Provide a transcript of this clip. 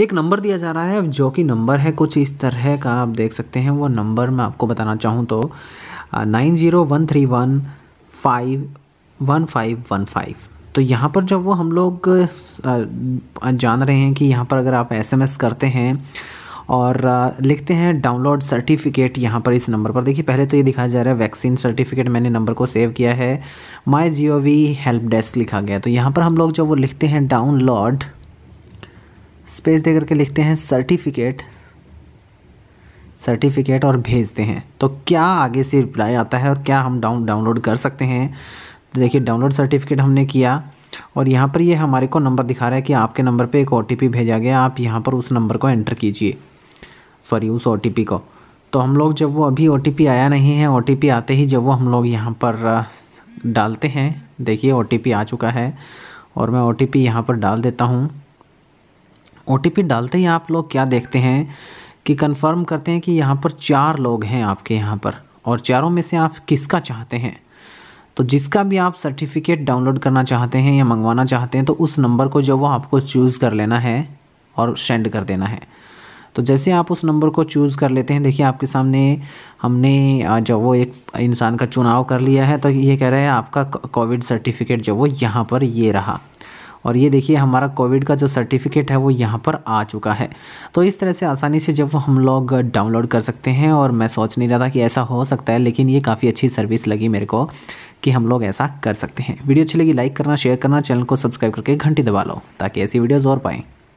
एक नंबर दिया जा रहा है जो कि नंबर है कुछ इस तरह का आप देख सकते हैं वो नंबर मैं आपको बताना चाहूँ तो nine zero one three one five one five one five तो यहाँ पर जब वो हम लोग जान रहे हैं कि यहाँ पर अगर आप एसएमएस करते हैं और लिखते हैं डाउनलोड सर्टिफिकेट यहाँ पर इस नंबर पर देखिए पहले तो ये दिखाया जा रहा है वैक्सीन सर्टिफिकेट मैंने नंबर को सेव किया है माई जी हेल्प डेस्क लिखा गया तो यहाँ पर हम लोग जब वो लिखते हैं डाउनलोड स्पेस दे करके लिखते हैं सर्टिफिकेट सर्टिफिकेट और भेजते हैं तो क्या आगे से रिप्लाई आता है और क्या हम डाउन डाउनलोड कर सकते हैं तो देखिए डाउनलोड सर्टिफिकेट हमने किया और यहाँ पर ये यह हमारे को नंबर दिखा रहा है कि आपके नंबर पे एक ओ भेजा गया आप यहाँ पर उस नंबर को एंटर कीजिए सॉरी उस ओ को तो हम लोग जब वो अभी ओ आया नहीं है ओ आते ही जब वो हम लोग यहाँ पर डालते हैं देखिए ओ आ चुका है और मैं ओ टी यहाँ पर डाल देता हूँ ओ डालते ही आप लोग क्या देखते हैं कि कंफर्म करते हैं कि यहाँ पर चार लोग हैं आपके यहाँ पर और चारों में से आप किसका चाहते हैं तो जिसका भी आप सर्टिफिकेट डाउनलोड करना चाहते हैं या मंगवाना चाहते हैं तो उस नंबर को जो वो आपको चूज़ कर लेना है और सेंड कर देना है तो जैसे आप उस नंबर को चूज़ कर लेते हैं देखिए आपके सामने हमने जो वो एक इंसान का चुनाव कर लिया है तो ये कह रहा है आपका कोविड सर्टिफिकेट जो वो यहाँ पर ये रहा और ये देखिए हमारा कोविड का जो सर्टिफिकेट है वो यहाँ पर आ चुका है तो इस तरह से आसानी से जब हम लोग डाउनलोड कर सकते हैं और मैं सोच नहीं रहा था कि ऐसा हो सकता है लेकिन ये काफ़ी अच्छी सर्विस लगी मेरे को कि हम लोग ऐसा कर सकते हैं वीडियो अच्छी लगी लाइक करना शेयर करना चैनल को सब्सक्राइब करके घंटी दबा लो ताकि ऐसी वीडियोज़ और पाएँ